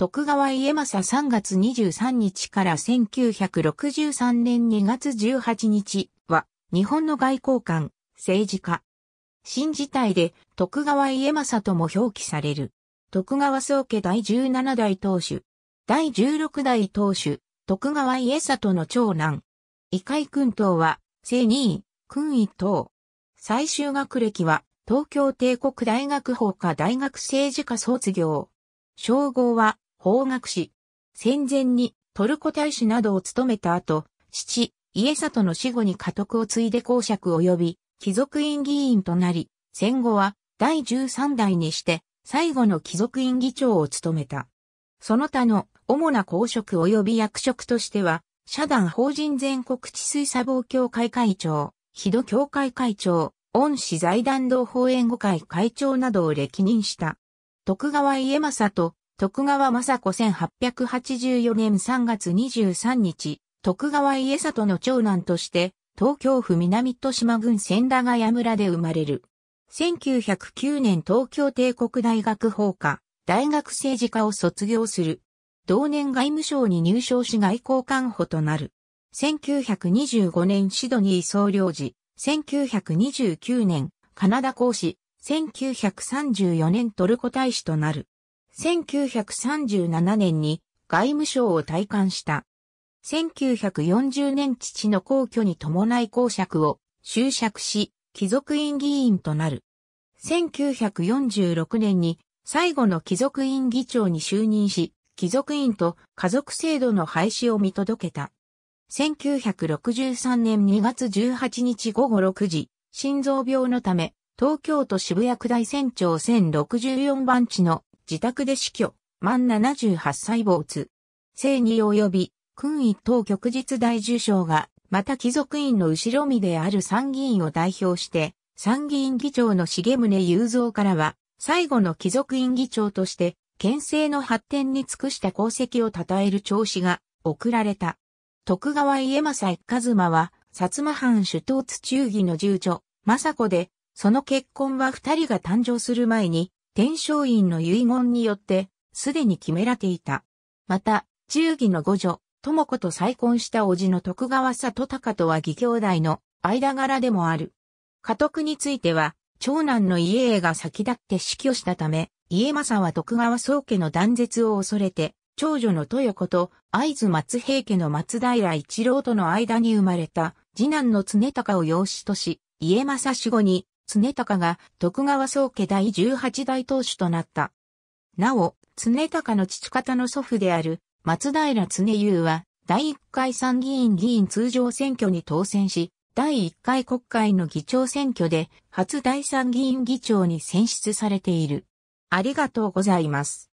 徳川家政3月23日から1963年2月18日は、日本の外交官、政治家。新時代で徳川家政とも表記される。徳川宗家第17代当主。第16代当主、徳川家里の長男。異界君等は、正二位、君位等。最終学歴は、東京帝国大学法科大学政治科卒業。称号は、法学士。戦前にトルコ大使などを務めた後、父、家里の死後に家督を継いで公爵及び貴族院議員となり、戦後は第13代にして最後の貴族院議長を務めた。その他の主な公職及び役職としては、社団法人全国治水砂防協会会長、日戸協会会長、恩師財団同法援護会会長などを歴任した。徳川家政と徳川雅子1884年3月23日、徳川家里の長男として、東京府南豊島郡千駄ヶ谷村で生まれる。1909年東京帝国大学法科、大学政治科を卒業する。同年外務省に入省し外交官補となる。1925年シドニー総領事、1929年カナダ公使、1934年トルコ大使となる。1937年に外務省を退官した。1940年父の皇居に伴い公爵を就職し、貴族院議員となる。1946年に最後の貴族院議長に就任し、貴族院と家族制度の廃止を見届けた。1963年2月18日午後6時、心臓病のため、東京都渋谷区大船長1064番地の自宅で死去、満78歳没。生に及び、君位等旭日大受賞が、また貴族院の後ろ身である参議院を代表して、参議院議長の重宗雄三からは、最後の貴族院議長として、県政の発展に尽くした功績を称える調子が贈られた。徳川家政一馬は、薩摩藩首都津中義の住女、政子で、その結婚は二人が誕生する前に、天璋院の遺言によって、すでに決められていた。また、忠義の五女、智子と再婚した叔父の徳川里隆とは義兄弟の間柄でもある。家督については、長男の家栄が先立って死去したため、家政は徳川宗家の断絶を恐れて、長女の豊子と会津松平家の松平一郎との間に生まれた次男の常高を養子とし、家政死後に常高が徳川宗家第18代当主となった。なお、常高の父方の祖父である松平常優は第1回参議院議員通常選挙に当選し、第1回国会の議長選挙で初第3議員議長に選出されている。ありがとうございます。